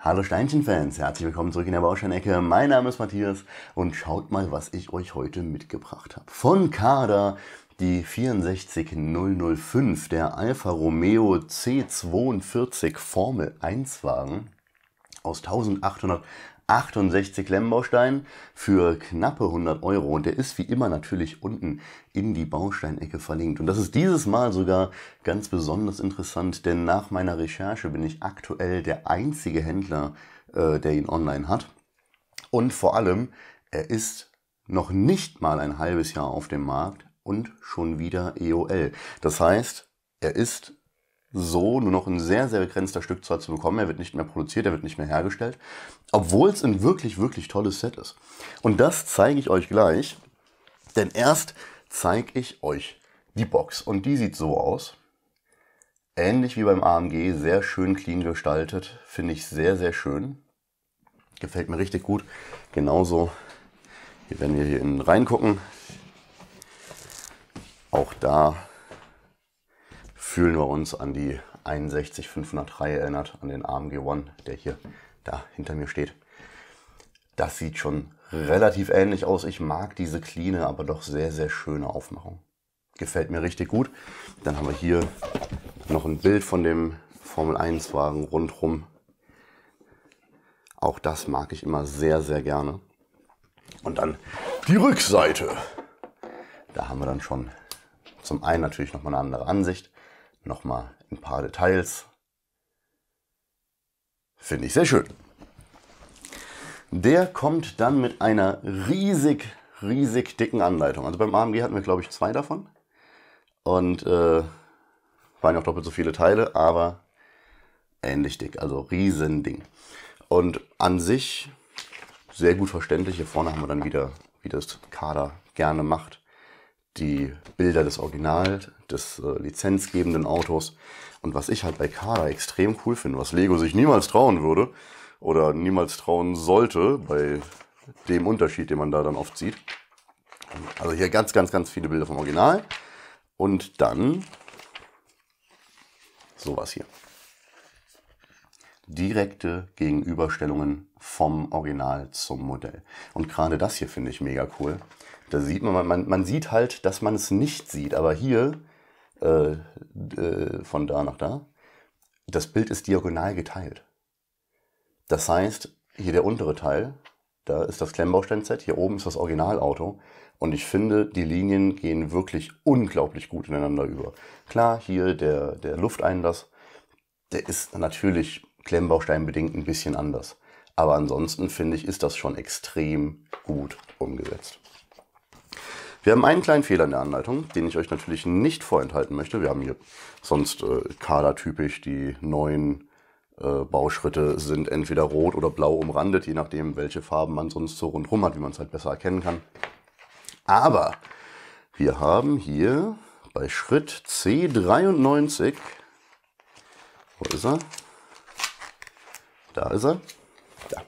Hallo Steinchen-Fans, herzlich willkommen zurück in der Bausteinecke. Mein Name ist Matthias und schaut mal, was ich euch heute mitgebracht habe. Von Kader die 64005, der Alfa Romeo C42 Formel 1 Wagen aus 1800 68 Lemmbaustein für knappe 100 Euro und der ist wie immer natürlich unten in die Bausteinecke verlinkt. Und das ist dieses Mal sogar ganz besonders interessant, denn nach meiner Recherche bin ich aktuell der einzige Händler, äh, der ihn online hat. Und vor allem, er ist noch nicht mal ein halbes Jahr auf dem Markt und schon wieder EOL. Das heißt, er ist so nur noch ein sehr, sehr begrenzter Stückzahl zu bekommen. Er wird nicht mehr produziert, er wird nicht mehr hergestellt, obwohl es ein wirklich, wirklich tolles Set ist. Und das zeige ich euch gleich, denn erst zeige ich euch die Box und die sieht so aus. Ähnlich wie beim AMG, sehr schön clean gestaltet, finde ich sehr, sehr schön. Gefällt mir richtig gut. Genauso, hier werden wir hier innen reingucken. Auch da fühlen wir uns an die 61503 erinnert, an den AMG One, der hier da hinter mir steht. Das sieht schon relativ ähnlich aus. Ich mag diese clean, aber doch sehr, sehr schöne Aufmachung. Gefällt mir richtig gut. Dann haben wir hier noch ein Bild von dem Formel 1 Wagen rundrum. Auch das mag ich immer sehr, sehr gerne. Und dann die Rückseite. Da haben wir dann schon zum einen natürlich nochmal eine andere Ansicht nochmal ein paar Details. Finde ich sehr schön. Der kommt dann mit einer riesig, riesig dicken Anleitung. Also beim AMG hatten wir, glaube ich, zwei davon. Und äh, waren ja auch doppelt so viele Teile, aber ähnlich dick, also riesen Ding. Und an sich sehr gut verständlich. Hier vorne haben wir dann wieder, wie das Kader gerne macht, die Bilder des Original, des äh, lizenzgebenden Autos. Und was ich halt bei Kada extrem cool finde, was Lego sich niemals trauen würde oder niemals trauen sollte, bei dem Unterschied, den man da dann oft sieht. Also hier ganz, ganz, ganz viele Bilder vom Original. Und dann sowas hier direkte Gegenüberstellungen vom Original zum Modell. Und gerade das hier finde ich mega cool. Da sieht man, man, man sieht halt, dass man es nicht sieht, aber hier äh, äh, von da nach da, das Bild ist diagonal geteilt. Das heißt, hier der untere Teil, da ist das Klemmbaustein-Set, hier oben ist das Originalauto. Und ich finde, die Linien gehen wirklich unglaublich gut ineinander über. Klar, hier der, der Lufteinlass, der ist natürlich Klemmbaustein bedingt ein bisschen anders. Aber ansonsten finde ich, ist das schon extrem gut umgesetzt. Wir haben einen kleinen Fehler in der Anleitung, den ich euch natürlich nicht vorenthalten möchte. Wir haben hier sonst äh, kadertypisch die neuen äh, Bauschritte sind entweder rot oder blau umrandet, je nachdem, welche Farben man sonst so rundherum hat, wie man es halt besser erkennen kann. Aber wir haben hier bei Schritt C93, wo ist er? Da ist er. Da.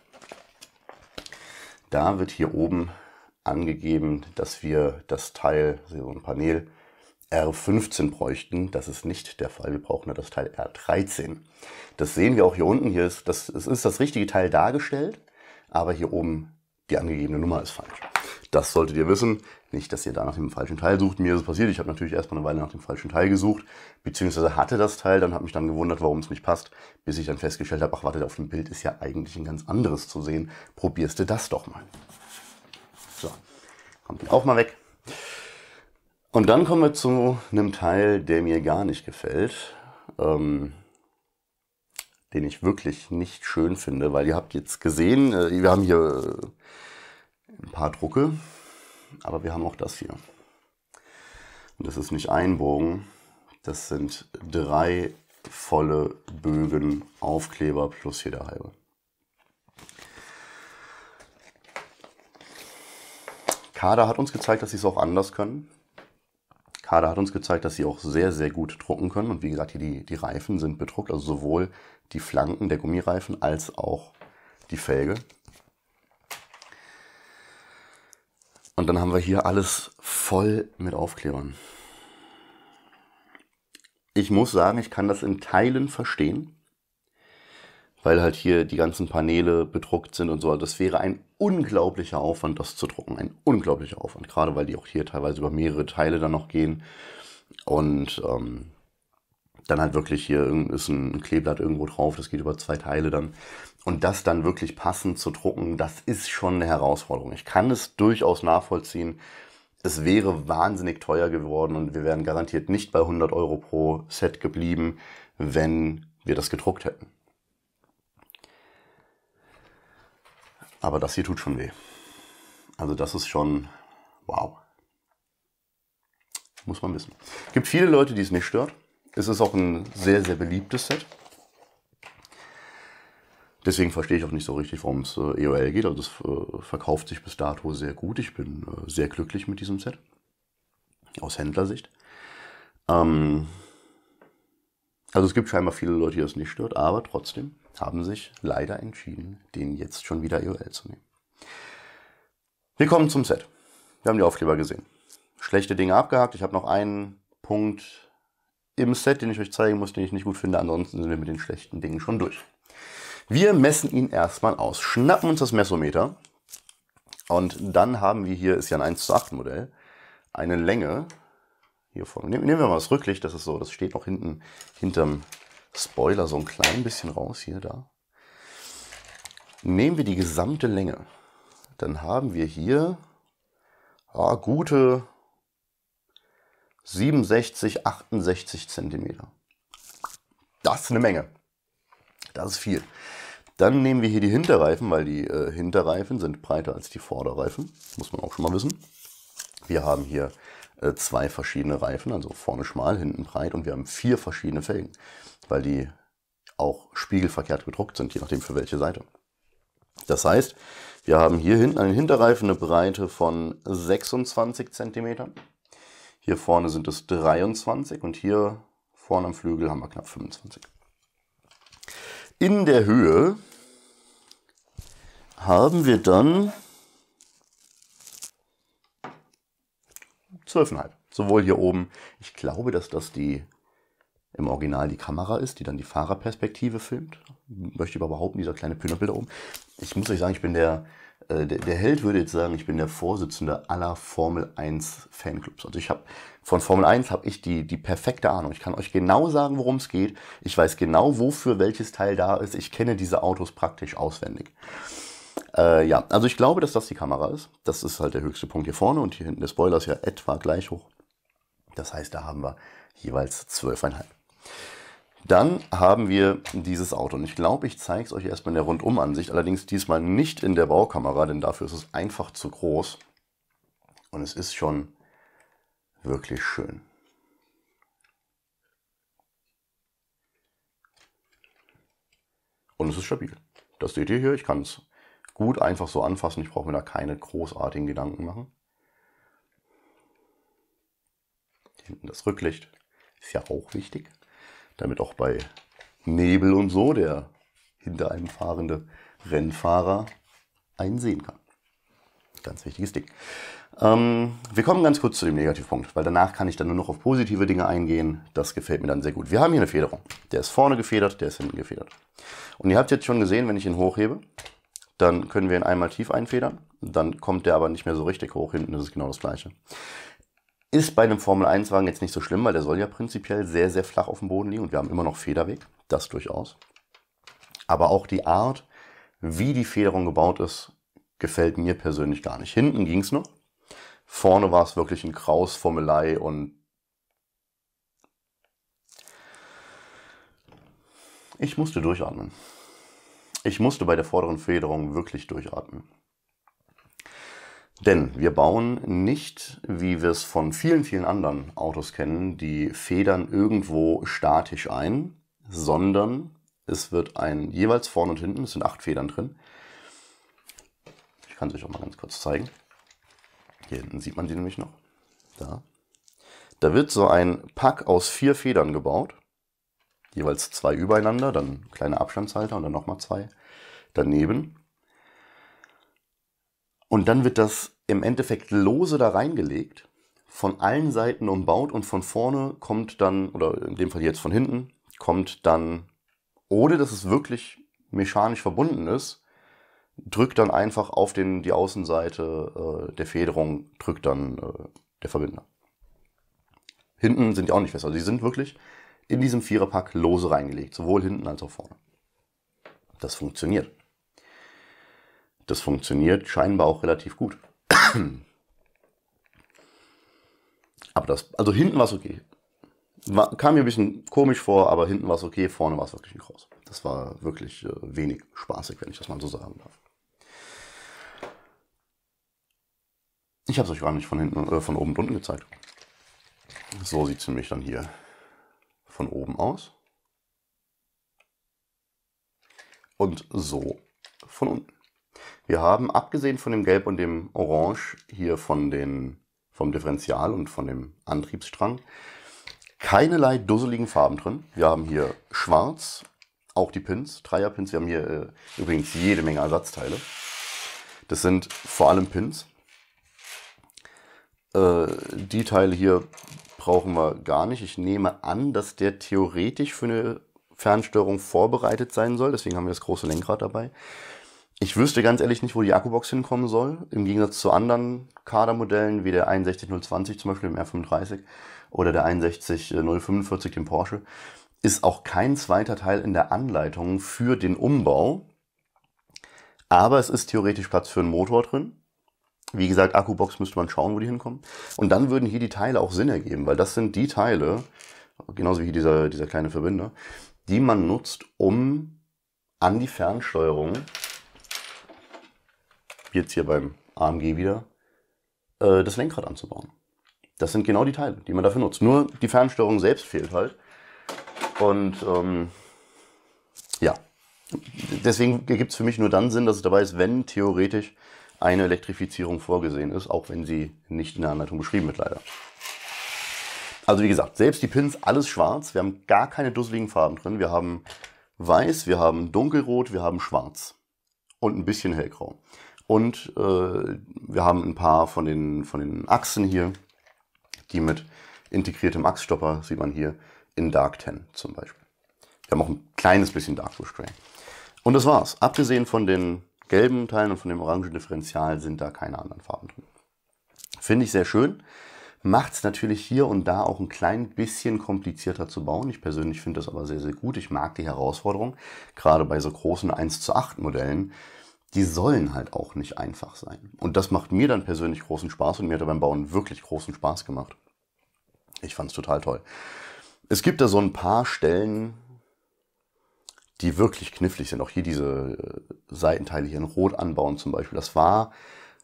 Da wird hier oben angegeben, dass wir das Teil, so ein Panel, R15 bräuchten. Das ist nicht der Fall. Wir brauchen nur das Teil R13. Das sehen wir auch hier unten. Hier ist das, es ist das richtige Teil dargestellt, aber hier oben die angegebene Nummer ist falsch. Das solltet ihr wissen. Nicht, dass ihr da nach dem falschen Teil sucht. Mir ist es passiert. Ich habe natürlich erstmal eine Weile nach dem falschen Teil gesucht, beziehungsweise hatte das Teil, dann habe mich dann gewundert, warum es nicht passt, bis ich dann festgestellt habe, ach wartet, auf dem Bild ist ja eigentlich ein ganz anderes zu sehen. Probierst du das doch mal. So, kommt auch mal weg. Und dann kommen wir zu einem Teil, der mir gar nicht gefällt. Ähm, den ich wirklich nicht schön finde, weil ihr habt jetzt gesehen, äh, wir haben hier äh, ein paar Drucke, aber wir haben auch das hier. Und das ist nicht ein Bogen, das sind drei volle Bögen Aufkleber plus jeder halbe. Kader hat uns gezeigt, dass sie es auch anders können. Kader hat uns gezeigt, dass sie auch sehr, sehr gut drucken können. Und wie gesagt, hier die, die Reifen sind bedruckt, also sowohl die Flanken der Gummireifen als auch die Felge. Und dann haben wir hier alles voll mit Aufklebern. Ich muss sagen, ich kann das in Teilen verstehen, weil halt hier die ganzen Paneele bedruckt sind und so. Also das wäre ein unglaublicher Aufwand, das zu drucken. Ein unglaublicher Aufwand, gerade weil die auch hier teilweise über mehrere Teile dann noch gehen. Und ähm, dann halt wirklich hier ist ein Kleeblatt irgendwo drauf, das geht über zwei Teile dann. Und das dann wirklich passend zu drucken, das ist schon eine Herausforderung. Ich kann es durchaus nachvollziehen. Es wäre wahnsinnig teuer geworden und wir wären garantiert nicht bei 100 Euro pro Set geblieben, wenn wir das gedruckt hätten. Aber das hier tut schon weh. Also das ist schon wow. Muss man wissen. Es gibt viele Leute, die es nicht stört. Es ist auch ein sehr, sehr beliebtes Set. Deswegen verstehe ich auch nicht so richtig, warum es äh, EOL geht. Also es äh, verkauft sich bis dato sehr gut. Ich bin äh, sehr glücklich mit diesem Set. Aus Händlersicht. Ähm, also es gibt scheinbar viele Leute, die das nicht stört, aber trotzdem haben sich leider entschieden, den jetzt schon wieder EOL zu nehmen. Wir kommen zum Set. Wir haben die Aufkleber gesehen. Schlechte Dinge abgehakt. Ich habe noch einen Punkt im Set, den ich euch zeigen muss, den ich nicht gut finde. Ansonsten sind wir mit den schlechten Dingen schon durch. Wir messen ihn erstmal aus, schnappen uns das Messometer und dann haben wir hier, ist ja ein 1 zu 8 Modell, eine Länge hier vorne. Nehmen wir mal das Rücklicht, das ist so, das steht noch hinten hinterm Spoiler so ein klein bisschen raus, hier, da. Nehmen wir die gesamte Länge, dann haben wir hier ah, gute 67, 68 Zentimeter. Das ist eine Menge. Das ist viel. Dann nehmen wir hier die Hinterreifen, weil die äh, Hinterreifen sind breiter als die Vorderreifen. Muss man auch schon mal wissen. Wir haben hier äh, zwei verschiedene Reifen, also vorne schmal, hinten breit und wir haben vier verschiedene Felgen, weil die auch spiegelverkehrt gedruckt sind, je nachdem für welche Seite. Das heißt, wir haben hier hinten an den Hinterreifen eine Breite von 26 cm hier vorne sind es 23 und hier vorne am Flügel haben wir knapp 25. In der Höhe haben wir dann 12,5. Sowohl hier oben, ich glaube, dass das die im Original die Kamera ist, die dann die Fahrerperspektive filmt. Möchte ich aber behaupten, dieser kleine Pinöppel da oben. Ich muss euch sagen, ich bin der äh, der, der, Held würde jetzt sagen, ich bin der Vorsitzende aller Formel 1 Fanclubs. Also ich habe von Formel 1 habe ich die, die perfekte Ahnung. Ich kann euch genau sagen, worum es geht. Ich weiß genau, wofür welches Teil da ist. Ich kenne diese Autos praktisch auswendig. Äh, ja, also ich glaube, dass das die Kamera ist. Das ist halt der höchste Punkt hier vorne und hier hinten der Spoiler ist ja etwa gleich hoch. Das heißt, da haben wir jeweils 12,5. Dann haben wir dieses Auto. Und ich glaube, ich zeige es euch erstmal in der Rundumansicht. Allerdings diesmal nicht in der Baukamera, denn dafür ist es einfach zu groß. Und es ist schon wirklich schön. Und es ist stabil. Das seht ihr hier. Ich kann es gut einfach so anfassen. Ich brauche mir da keine großartigen Gedanken machen. Hinten das Rücklicht ist ja auch wichtig damit auch bei Nebel und so der hinter einem fahrende Rennfahrer einen sehen kann. Ganz wichtiges Ding. Ähm, wir kommen ganz kurz zu dem Negativpunkt, weil danach kann ich dann nur noch auf positive Dinge eingehen. Das gefällt mir dann sehr gut. Wir haben hier eine Federung. Der ist vorne gefedert, der ist hinten gefedert. Und ihr habt jetzt schon gesehen, wenn ich ihn hochhebe, dann können wir ihn einmal tief einfedern. Dann kommt der aber nicht mehr so richtig hoch. Hinten Das ist genau das gleiche. Ist bei einem Formel-1-Wagen jetzt nicht so schlimm, weil der soll ja prinzipiell sehr, sehr flach auf dem Boden liegen und wir haben immer noch Federweg, das durchaus. Aber auch die Art, wie die Federung gebaut ist, gefällt mir persönlich gar nicht. Hinten ging es noch. Vorne war es wirklich ein Kraus, Formelei und ich musste durchatmen. Ich musste bei der vorderen Federung wirklich durchatmen. Denn wir bauen nicht, wie wir es von vielen, vielen anderen Autos kennen, die Federn irgendwo statisch ein, sondern es wird ein jeweils vorne und hinten, es sind acht Federn drin. Ich kann es euch auch mal ganz kurz zeigen. Hier hinten sieht man die nämlich noch. Da. Da wird so ein Pack aus vier Federn gebaut. Jeweils zwei übereinander, dann kleine Abstandshalter und dann nochmal zwei daneben. Und dann wird das im Endeffekt lose da reingelegt, von allen Seiten umbaut und von vorne kommt dann, oder in dem Fall jetzt von hinten, kommt dann, ohne dass es wirklich mechanisch verbunden ist, drückt dann einfach auf den, die Außenseite äh, der Federung, drückt dann äh, der Verbinder. Hinten sind die auch nicht fest, also die sind wirklich in diesem Viererpack lose reingelegt, sowohl hinten als auch vorne. Das funktioniert das funktioniert scheinbar auch relativ gut. aber das, also hinten war es okay. War, kam mir ein bisschen komisch vor, aber hinten war es okay, vorne war es wirklich ein Kraus. Das war wirklich äh, wenig spaßig, wenn ich das mal so sagen darf. Ich habe es euch gar nicht von hinten, äh, von oben und unten gezeigt. So sieht es nämlich dann hier von oben aus. Und so von unten. Wir haben, abgesehen von dem Gelb und dem Orange, hier von den, vom Differential und von dem Antriebsstrang, keinerlei dusseligen Farben drin. Wir haben hier schwarz, auch die Pins, Dreierpins. Wir haben hier äh, übrigens jede Menge Ersatzteile. Das sind vor allem Pins. Äh, die Teile hier brauchen wir gar nicht. Ich nehme an, dass der theoretisch für eine Fernsteuerung vorbereitet sein soll. Deswegen haben wir das große Lenkrad dabei. Ich wüsste ganz ehrlich nicht, wo die Akkubox hinkommen soll, im Gegensatz zu anderen Kadermodellen, wie der 61020 zum Beispiel, dem R35 oder der 61045, dem Porsche. Ist auch kein zweiter Teil in der Anleitung für den Umbau. Aber es ist theoretisch Platz für einen Motor drin. Wie gesagt, Akkubox müsste man schauen, wo die hinkommen. Und dann würden hier die Teile auch Sinn ergeben, weil das sind die Teile, genauso wie hier dieser, dieser kleine Verbinder, die man nutzt, um an die Fernsteuerung jetzt hier beim AMG wieder, äh, das Lenkrad anzubauen. Das sind genau die Teile, die man dafür nutzt. Nur die Fernsteuerung selbst fehlt halt. Und ähm, ja, deswegen gibt es für mich nur dann Sinn, dass es dabei ist, wenn theoretisch eine Elektrifizierung vorgesehen ist, auch wenn sie nicht in der Anleitung beschrieben wird, leider. Also wie gesagt, selbst die Pins, alles schwarz. Wir haben gar keine dusseligen Farben drin. Wir haben weiß, wir haben dunkelrot, wir haben schwarz und ein bisschen hellgrau. Und äh, wir haben ein paar von den, von den Achsen hier, die mit integriertem Achsstopper, sieht man hier, in Dark 10 zum Beispiel. Wir haben auch ein kleines bisschen Dark Bush Gray. Und das war's. Abgesehen von den gelben Teilen und von dem orangen Differential sind da keine anderen Farben drin. Finde ich sehr schön. Macht es natürlich hier und da auch ein klein bisschen komplizierter zu bauen. Ich persönlich finde das aber sehr, sehr gut. Ich mag die Herausforderung, gerade bei so großen 1 zu 8 Modellen, die sollen halt auch nicht einfach sein. Und das macht mir dann persönlich großen Spaß und mir hat er beim Bauen wirklich großen Spaß gemacht. Ich fand's total toll. Es gibt da so ein paar Stellen, die wirklich knifflig sind. Auch hier diese äh, Seitenteile hier in Rot anbauen zum Beispiel. Das war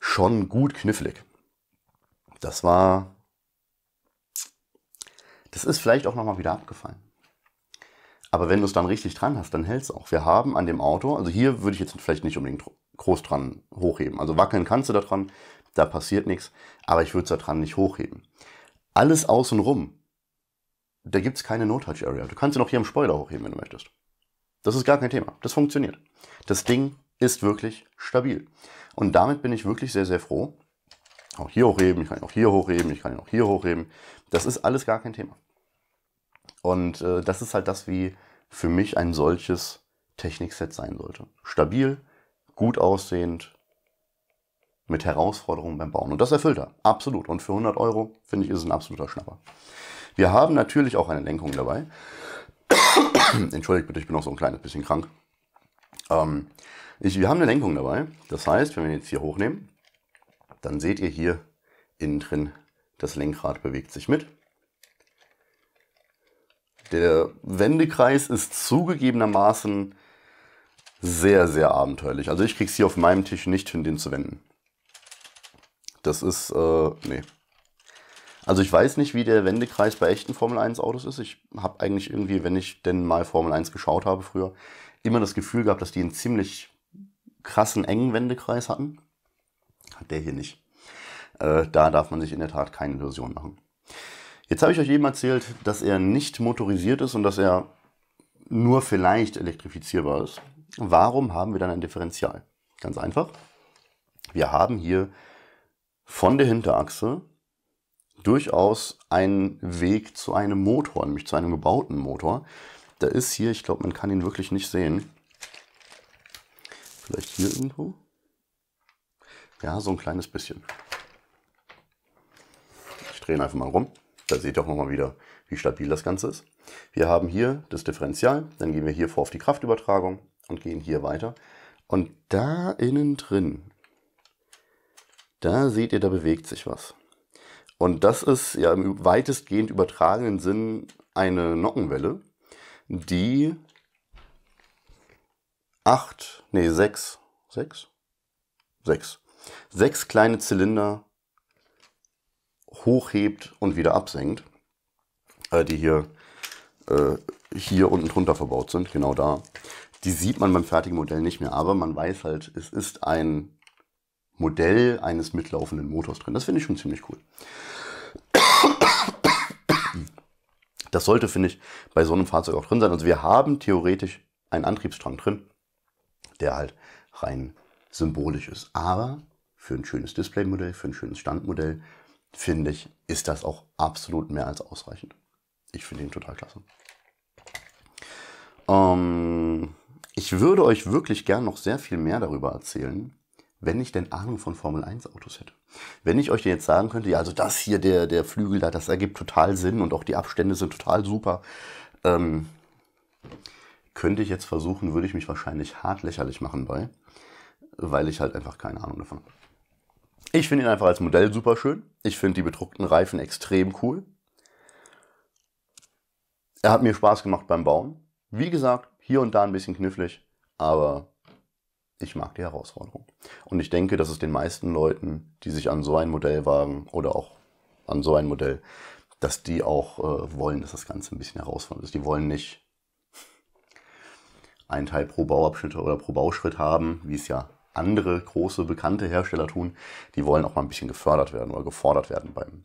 schon gut knifflig. Das war. Das ist vielleicht auch nochmal wieder abgefallen. Aber wenn du es dann richtig dran hast, dann hält es auch. Wir haben an dem Auto, also hier würde ich jetzt vielleicht nicht unbedingt groß dran hochheben. Also wackeln kannst du da dran, da passiert nichts, aber ich würde es da dran nicht hochheben. Alles außenrum, da gibt es keine No-Touch-Area. Du kannst ihn auch hier am Spoiler hochheben, wenn du möchtest. Das ist gar kein Thema. Das funktioniert. Das Ding ist wirklich stabil. Und damit bin ich wirklich sehr, sehr froh. Auch hier hochheben, ich kann ihn auch hier hochheben, ich kann ihn auch hier hochheben. Das ist alles gar kein Thema. Und äh, das ist halt das, wie für mich ein solches Technikset sein sollte. Stabil, gut aussehend, mit Herausforderungen beim Bauen. Und das erfüllt er, absolut. Und für 100 Euro, finde ich, ist es ein absoluter Schnapper. Wir haben natürlich auch eine Lenkung dabei. Entschuldigt bitte, ich bin noch so ein kleines bisschen krank. Ähm, ich, wir haben eine Lenkung dabei. Das heißt, wenn wir jetzt hier hochnehmen, dann seht ihr hier innen drin, das Lenkrad bewegt sich mit. Der Wendekreis ist zugegebenermaßen sehr, sehr abenteuerlich. Also ich krieg's hier auf meinem Tisch nicht hin, den zu wenden. Das ist, äh, nee. Also ich weiß nicht, wie der Wendekreis bei echten Formel 1 Autos ist. Ich habe eigentlich irgendwie, wenn ich denn mal Formel 1 geschaut habe früher, immer das Gefühl gehabt, dass die einen ziemlich krassen engen Wendekreis hatten. Hat der hier nicht. Äh, da darf man sich in der Tat keine Illusion machen. Jetzt habe ich euch eben erzählt, dass er nicht motorisiert ist und dass er nur vielleicht elektrifizierbar ist. Warum haben wir dann ein Differential? Ganz einfach. Wir haben hier von der Hinterachse durchaus einen Weg zu einem Motor, nämlich zu einem gebauten Motor. Da ist hier, ich glaube, man kann ihn wirklich nicht sehen. Vielleicht hier irgendwo? Ja, so ein kleines bisschen. Ich drehe ihn einfach mal rum. Da seht ihr auch nochmal wieder, wie stabil das Ganze ist. Wir haben hier das Differential, dann gehen wir hier vor auf die Kraftübertragung und gehen hier weiter. Und da innen drin, da seht ihr, da bewegt sich was. Und das ist ja im weitestgehend übertragenen Sinn eine Nockenwelle, die 8, nee 6, 6? 6. 6 kleine Zylinder hochhebt und wieder absenkt, äh, die hier, äh, hier unten drunter verbaut sind, genau da. Die sieht man beim fertigen Modell nicht mehr, aber man weiß halt, es ist ein Modell eines mitlaufenden Motors drin. Das finde ich schon ziemlich cool. Das sollte, finde ich, bei so einem Fahrzeug auch drin sein. Also wir haben theoretisch einen Antriebsstrang drin, der halt rein symbolisch ist. Aber für ein schönes Displaymodell, für ein schönes Standmodell finde ich, ist das auch absolut mehr als ausreichend. Ich finde ihn total klasse. Ähm, ich würde euch wirklich gern noch sehr viel mehr darüber erzählen, wenn ich denn Ahnung von Formel 1 Autos hätte. Wenn ich euch denn jetzt sagen könnte, ja, also das hier, der, der Flügel da, das ergibt total Sinn und auch die Abstände sind total super. Ähm, könnte ich jetzt versuchen, würde ich mich wahrscheinlich hart lächerlich machen bei, weil ich halt einfach keine Ahnung davon habe. Ich finde ihn einfach als Modell super schön. Ich finde die bedruckten Reifen extrem cool. Er hat mir Spaß gemacht beim Bauen. Wie gesagt, hier und da ein bisschen knifflig, aber ich mag die Herausforderung. Und ich denke, dass es den meisten Leuten, die sich an so ein Modell wagen oder auch an so ein Modell, dass die auch äh, wollen, dass das Ganze ein bisschen herausfordernd ist. Die wollen nicht einen Teil pro Bauabschnitt oder pro Bauschritt haben, wie es ja andere große, bekannte Hersteller tun, die wollen auch mal ein bisschen gefördert werden oder gefordert werden beim,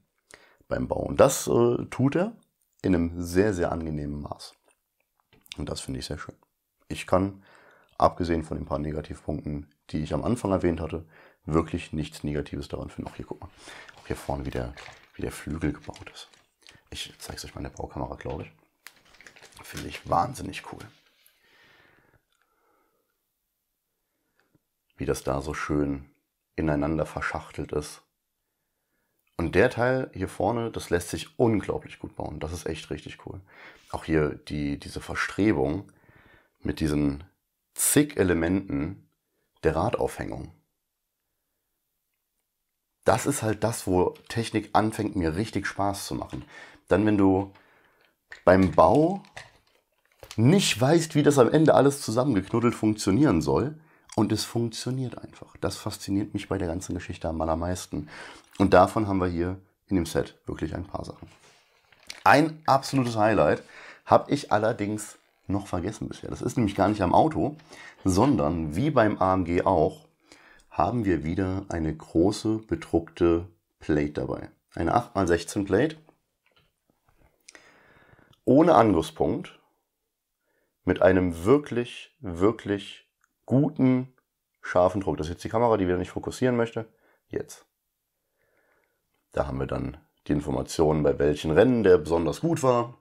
beim Bau. Und das äh, tut er in einem sehr, sehr angenehmen Maß. Und das finde ich sehr schön. Ich kann, abgesehen von den paar Negativpunkten, die ich am Anfang erwähnt hatte, wirklich nichts Negatives daran finden. Auch hier, guck mal, auch hier vorne, wie der, wie der Flügel gebaut ist. Ich zeige es euch mal in der Baukamera, glaube ich. Finde ich wahnsinnig cool. wie das da so schön ineinander verschachtelt ist. Und der Teil hier vorne, das lässt sich unglaublich gut bauen. Das ist echt richtig cool. Auch hier die, diese Verstrebung mit diesen zig Elementen der Radaufhängung. Das ist halt das, wo Technik anfängt, mir richtig Spaß zu machen. Dann, wenn du beim Bau nicht weißt, wie das am Ende alles zusammengeknuddelt funktionieren soll, und es funktioniert einfach. Das fasziniert mich bei der ganzen Geschichte am allermeisten. Und davon haben wir hier in dem Set wirklich ein paar Sachen. Ein absolutes Highlight habe ich allerdings noch vergessen bisher. Das ist nämlich gar nicht am Auto, sondern wie beim AMG auch, haben wir wieder eine große bedruckte Plate dabei. Eine 8x16 Plate. Ohne Angriffspunkt. Mit einem wirklich, wirklich guten, scharfen Druck. Das ist jetzt die Kamera, die wieder nicht fokussieren möchte. Jetzt. Da haben wir dann die Informationen, bei welchen Rennen der besonders gut war.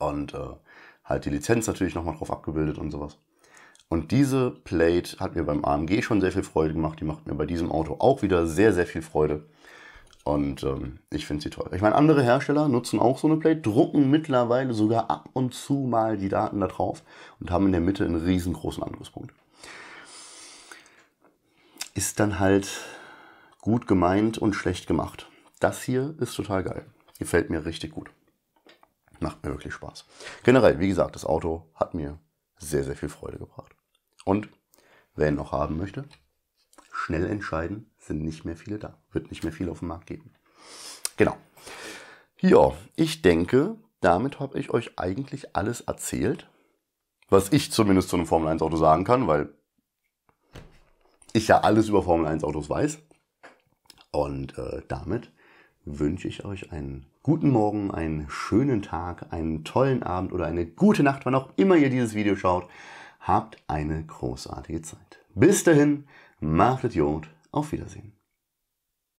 Und äh, halt die Lizenz natürlich nochmal drauf abgebildet und sowas. Und diese Plate hat mir beim AMG schon sehr viel Freude gemacht. Die macht mir bei diesem Auto auch wieder sehr, sehr viel Freude. Und ähm, ich finde sie toll. Ich meine, andere Hersteller nutzen auch so eine Plate, drucken mittlerweile sogar ab und zu mal die Daten da drauf und haben in der Mitte einen riesengroßen Angriffspunkt. Ist dann halt gut gemeint und schlecht gemacht. Das hier ist total geil. Gefällt mir richtig gut. Macht mir wirklich Spaß. Generell, wie gesagt, das Auto hat mir sehr, sehr viel Freude gebracht. Und wer ihn noch haben möchte, schnell entscheiden, sind nicht mehr viele da. Wird nicht mehr viel auf dem Markt geben. Genau. Ja, ich denke, damit habe ich euch eigentlich alles erzählt, was ich zumindest zu einem Formel 1 Auto sagen kann, weil ich ja alles über Formel 1 Autos weiß. Und äh, damit wünsche ich euch einen guten Morgen, einen schönen Tag, einen tollen Abend oder eine gute Nacht, wann auch immer ihr dieses Video schaut. Habt eine großartige Zeit. Bis dahin, macht Idiot auf Wiedersehen.